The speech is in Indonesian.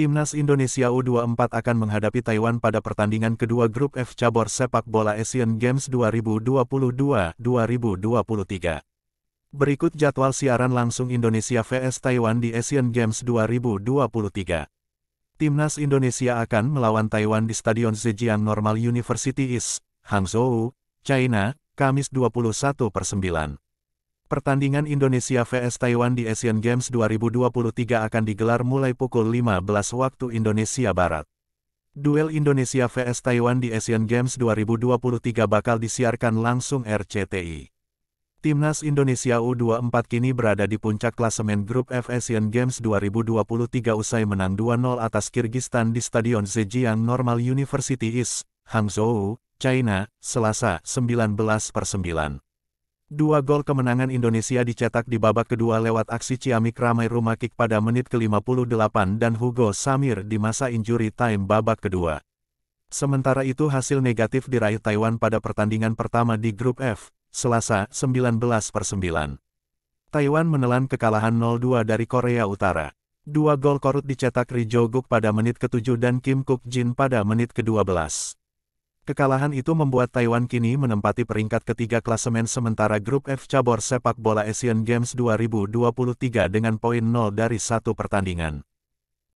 Timnas Indonesia U24 akan menghadapi Taiwan pada pertandingan kedua Grup F cabur sepak bola Asian Games 2022-2023. Berikut jadwal siaran langsung Indonesia vs Taiwan di Asian Games 2023. Timnas Indonesia akan melawan Taiwan di Stadion Zhejiang Normal University East, Hangzhou, China, Kamis 21 per 9. Pertandingan Indonesia vs Taiwan di Asian Games 2023 akan digelar mulai pukul 15 waktu Indonesia Barat. Duel Indonesia vs Taiwan di Asian Games 2023 bakal disiarkan langsung RCTI. Timnas Indonesia U24 kini berada di puncak klasemen grup F Asian Games 2023 usai menang 2-0 atas Kyrgyzstan di Stadion Zhejiang Normal University East, Hangzhou, China, Selasa 19 9. Dua gol kemenangan Indonesia dicetak di babak kedua lewat aksi Ciamik Ramai Rumakik pada menit ke-58 dan Hugo Samir di masa injury time babak kedua. Sementara itu hasil negatif diraih Taiwan pada pertandingan pertama di grup F, Selasa 19 per 9. Taiwan menelan kekalahan 0-2 dari Korea Utara. Dua gol korut dicetak Ri Jo Guk pada menit ke-7 dan Kim Kuk Jin pada menit ke-12. Kekalahan itu membuat Taiwan kini menempati peringkat ketiga klasemen sementara grup F cabur sepak bola Asian Games 2023 dengan poin 0 dari satu pertandingan.